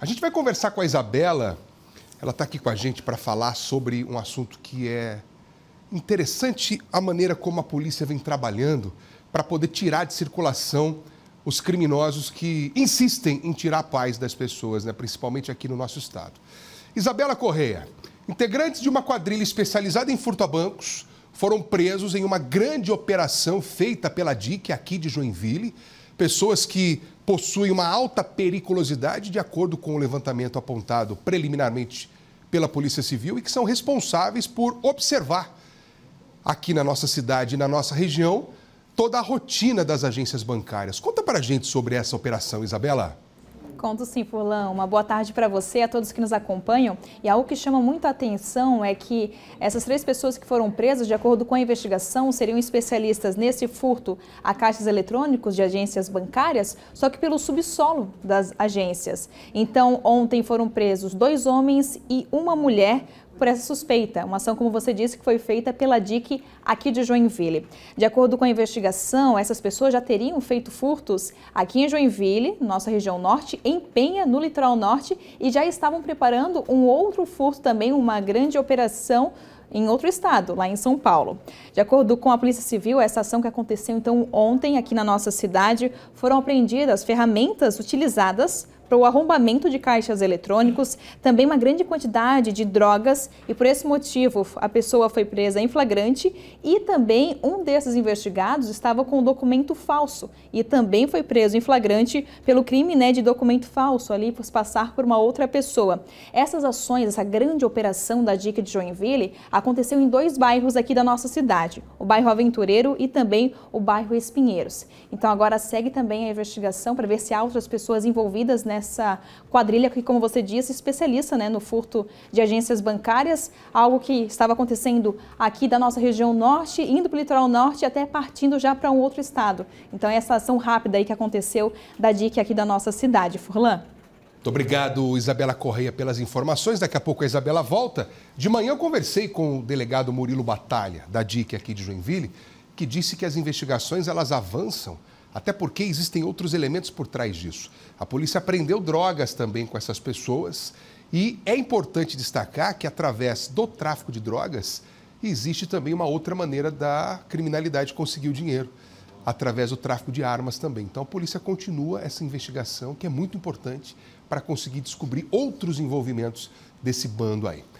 A gente vai conversar com a Isabela. Ela está aqui com a gente para falar sobre um assunto que é interessante a maneira como a polícia vem trabalhando para poder tirar de circulação os criminosos que insistem em tirar a paz das pessoas, né? principalmente aqui no nosso estado. Isabela Correia, integrantes de uma quadrilha especializada em furto a bancos foram presos em uma grande operação feita pela DIC aqui de Joinville pessoas que possuem uma alta periculosidade, de acordo com o levantamento apontado preliminarmente pela Polícia Civil e que são responsáveis por observar aqui na nossa cidade e na nossa região toda a rotina das agências bancárias. Conta para a gente sobre essa operação, Isabela. Conto sim, Fulão. Uma boa tarde para você, a todos que nos acompanham. E algo que chama muito a atenção é que essas três pessoas que foram presas, de acordo com a investigação, seriam especialistas nesse furto a caixas eletrônicos de agências bancárias, só que pelo subsolo das agências. Então, ontem foram presos dois homens e uma mulher por essa suspeita, uma ação, como você disse, que foi feita pela DIC aqui de Joinville. De acordo com a investigação, essas pessoas já teriam feito furtos aqui em Joinville, nossa região norte, em Penha, no litoral norte, e já estavam preparando um outro furto também, uma grande operação em outro estado, lá em São Paulo. De acordo com a Polícia Civil, essa ação que aconteceu então ontem aqui na nossa cidade, foram apreendidas ferramentas utilizadas para o arrombamento de caixas eletrônicos, também uma grande quantidade de drogas e por esse motivo a pessoa foi presa em flagrante e também um desses investigados estava com um documento falso e também foi preso em flagrante pelo crime né, de documento falso ali por passar por uma outra pessoa. Essas ações, essa grande operação da Dica de Joinville aconteceu em dois bairros aqui da nossa cidade, o bairro Aventureiro e também o bairro Espinheiros. Então agora segue também a investigação para ver se há outras pessoas envolvidas nessa né, essa quadrilha que, como você disse, especialista né, no furto de agências bancárias, algo que estava acontecendo aqui da nossa região norte, indo para o litoral norte até partindo já para um outro estado. Então, essa ação rápida aí que aconteceu da DIC aqui da nossa cidade. Furlan? Muito obrigado, Isabela Correia, pelas informações. Daqui a pouco a Isabela volta. De manhã eu conversei com o delegado Murilo Batalha, da DIC aqui de Joinville, que disse que as investigações elas avançam até porque existem outros elementos por trás disso. A polícia apreendeu drogas também com essas pessoas e é importante destacar que através do tráfico de drogas existe também uma outra maneira da criminalidade conseguir o dinheiro, através do tráfico de armas também. Então a polícia continua essa investigação que é muito importante para conseguir descobrir outros envolvimentos desse bando aí.